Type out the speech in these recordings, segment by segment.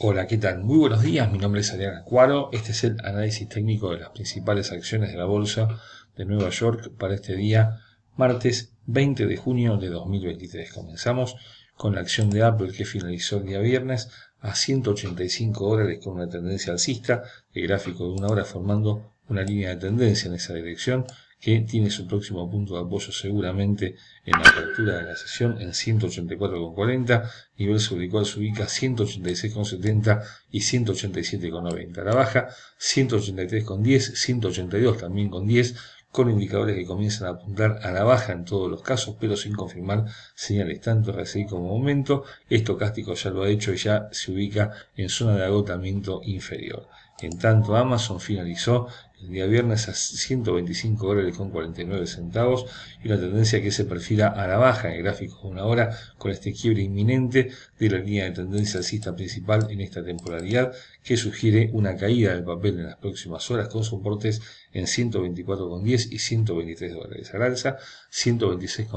Hola, ¿qué tal? Muy buenos días, mi nombre es Ariana Cuaro. Este es el análisis técnico de las principales acciones de la Bolsa de Nueva York para este día, martes 20 de junio de 2023. Comenzamos con la acción de Apple que finalizó el día viernes a 185 dólares con una tendencia alcista, el gráfico de una hora formando una línea de tendencia en esa dirección que tiene su próximo punto de apoyo seguramente en la apertura de la sesión en 184,40, nivel sobre el cual se ubica 186,70 y 187,90. La baja 183,10, 182 también con 10, con indicadores que comienzan a apuntar a la baja en todos los casos, pero sin confirmar señales tanto RSI como aumento. Estocástico ya lo ha hecho y ya se ubica en zona de agotamiento inferior. En tanto, Amazon finalizó el día viernes a 125 dólares con 49 centavos y una tendencia que se perfila a la baja en el gráfico de una hora con este quiebre inminente de la línea de tendencia alcista principal en esta temporalidad que sugiere una caída del papel en las próximas horas con soportes en 124,10 y 123 dólares. Al alza, 126,20,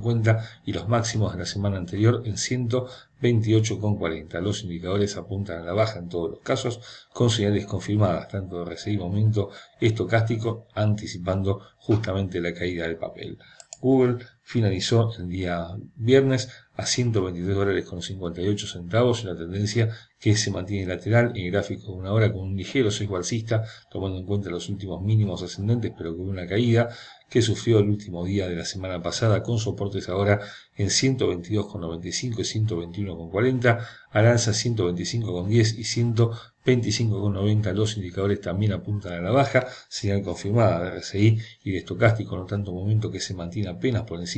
127,50 y los máximos de la semana anterior en 128,40. Los indicadores apuntan a la baja en todos los casos, con señales confirmadas, tanto de RSI momento estocástico, anticipando justamente la caída del papel. Google finalizó el día viernes a 122 dólares con 58 centavos, una tendencia que se mantiene lateral en gráfico de una hora con un ligero sesgo alcista, tomando en cuenta los últimos mínimos ascendentes, pero con una caída que sufrió el último día de la semana pasada, con soportes ahora en 122,95 y 121,40, al 125,10 y 125,90. Los indicadores también apuntan a la baja, señal confirmada de RSI y de estocástico, no tanto momento que se mantiene apenas por encima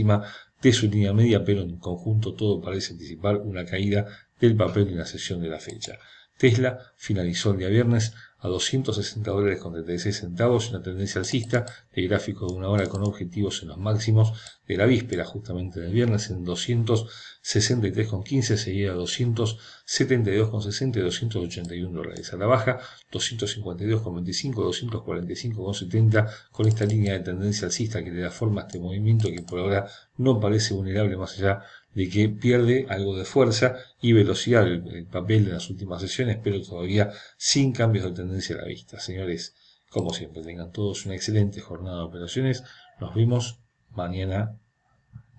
de su línea media, pero en conjunto todo parece anticipar una caída del papel en la sesión de la fecha. Tesla finalizó el día viernes a 260 dólares con 36 centavos, una tendencia alcista de gráfico de una hora con objetivos en los máximos de la víspera, justamente del viernes, en 263,15, seguida a 272,60 y 281 dólares. A la baja, 252,25, 245,70, con esta línea de tendencia alcista que le da forma a este movimiento que por ahora no parece vulnerable más allá de que pierde algo de fuerza y velocidad el, papel de las últimas sesiones, pero todavía sin cambios de tendencia a la vista. Señores, como siempre, tengan todos una excelente jornada de operaciones. Nos vemos mañana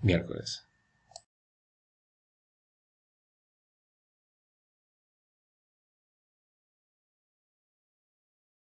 miércoles.